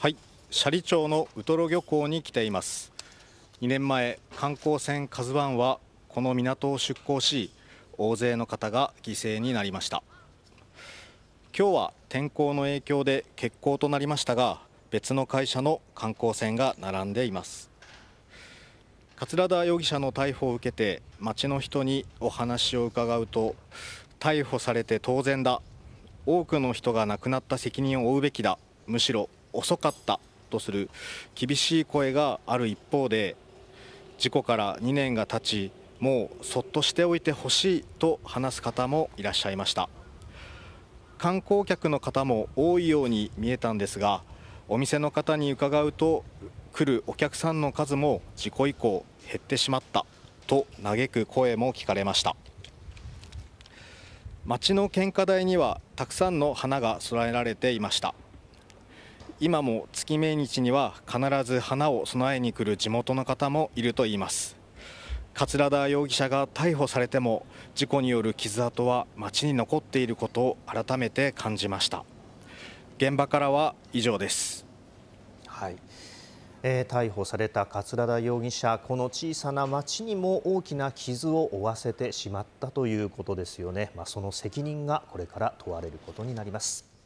はい斜里町のウトロ漁港に来ています2年前観光船「カズワンはこの港を出港し大勢の方が犠牲になりました今日は天候の影響で欠航となりましたが別の会社の観光船が並んでいます桂田容疑者の逮捕を受けて町の人にお話を伺うと逮捕されて当然だ多くの人が亡くなった責任を負うべきだむしろ遅かったとする厳しい声がある一方で事故から2年が経ちもうそっとしておいてほしいと話す方もいらっしゃいました観光客の方も多いように見えたんですがお店の方に伺うと来るお客さんの数も事故以降減ってしまったと嘆く声も聞かれました町の献花台にはたくさんの花が供えられていました今も月命日には必ず花を供えに来る地元の方もいるといいます桂田容疑者が逮捕されても事故による傷跡は町に残っていることを改めて感じました現場からは以上です、はいえー、逮捕された桂田容疑者この小さな町にも大きな傷を負わせてしまったということですよね、まあ、その責任がこれから問われることになります。